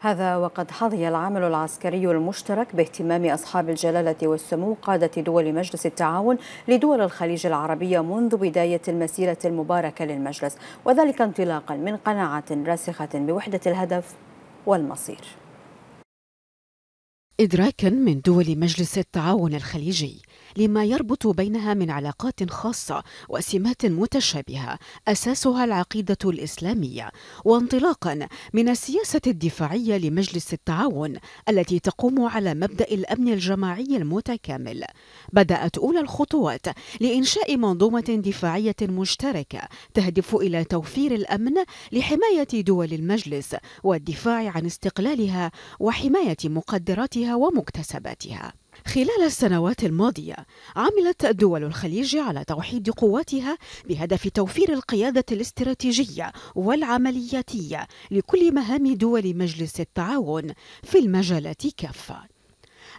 هذا وقد حظي العمل العسكري المشترك باهتمام أصحاب الجلالة والسمو قادة دول مجلس التعاون لدول الخليج العربية منذ بداية المسيرة المباركة للمجلس وذلك انطلاقا من قناعة راسخة بوحدة الهدف والمصير إدراكا من دول مجلس التعاون الخليجي لما يربط بينها من علاقات خاصة وسمات متشابهة أساسها العقيدة الإسلامية وانطلاقا من السياسة الدفاعية لمجلس التعاون التي تقوم على مبدأ الأمن الجماعي المتكامل بدأت أولى الخطوات لإنشاء منظومة دفاعية مشتركة تهدف إلى توفير الأمن لحماية دول المجلس والدفاع عن استقلالها وحماية مقدراتها أسواقها ومكتسباتها خلال السنوات الماضية عملت دول الخليج على توحيد قواتها بهدف توفير القيادة الاستراتيجية والعملياتية لكل مهام دول مجلس التعاون في المجالات كافة.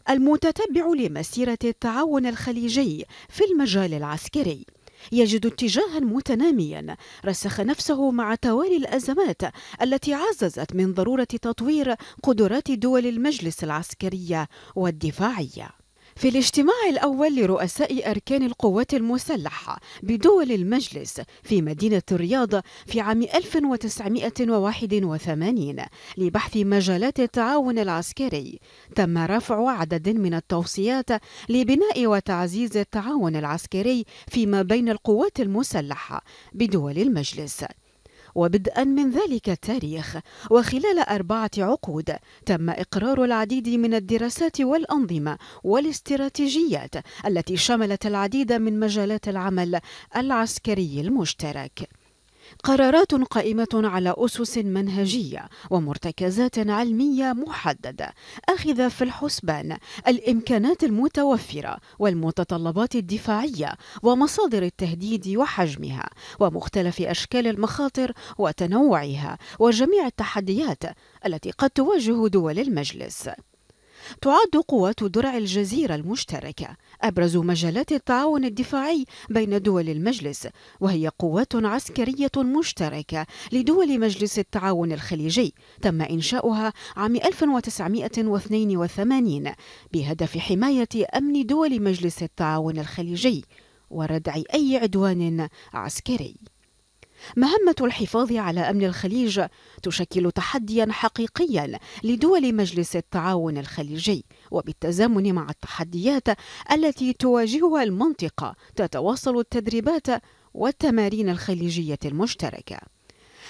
المتتبع لمسيرة التعاون الخليجي في المجال العسكري يجد اتجاها متناميا رسخ نفسه مع توالي الأزمات التي عززت من ضرورة تطوير قدرات دول المجلس العسكرية والدفاعية في الاجتماع الأول لرؤساء أركان القوات المسلحة بدول المجلس في مدينة الرياض في عام 1981 لبحث مجالات التعاون العسكري تم رفع عدد من التوصيات لبناء وتعزيز التعاون العسكري فيما بين القوات المسلحة بدول المجلس وبدءا من ذلك التاريخ وخلال أربعة عقود تم إقرار العديد من الدراسات والأنظمة والاستراتيجيات التي شملت العديد من مجالات العمل العسكري المشترك قرارات قائمة على أسس منهجية ومرتكزات علمية محددة أخذ في الحسبان الإمكانات المتوفرة والمتطلبات الدفاعية ومصادر التهديد وحجمها ومختلف أشكال المخاطر وتنوعها وجميع التحديات التي قد تواجه دول المجلس تعد قوات درع الجزيرة المشتركة أبرز مجالات التعاون الدفاعي بين دول المجلس وهي قوات عسكرية مشتركة لدول مجلس التعاون الخليجي تم إنشاؤها عام 1982 بهدف حماية أمن دول مجلس التعاون الخليجي وردع أي عدوان عسكري مهمة الحفاظ على أمن الخليج تشكل تحديا حقيقيا لدول مجلس التعاون الخليجي وبالتزامن مع التحديات التي تواجهها المنطقة تتواصل التدريبات والتمارين الخليجية المشتركة.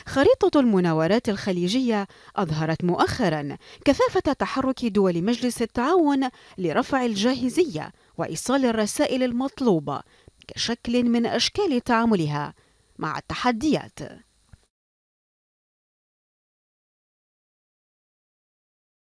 خريطة المناورات الخليجية أظهرت مؤخرا كثافة تحرك دول مجلس التعاون لرفع الجاهزية وإيصال الرسائل المطلوبة كشكل من أشكال تعاملها مع التحديات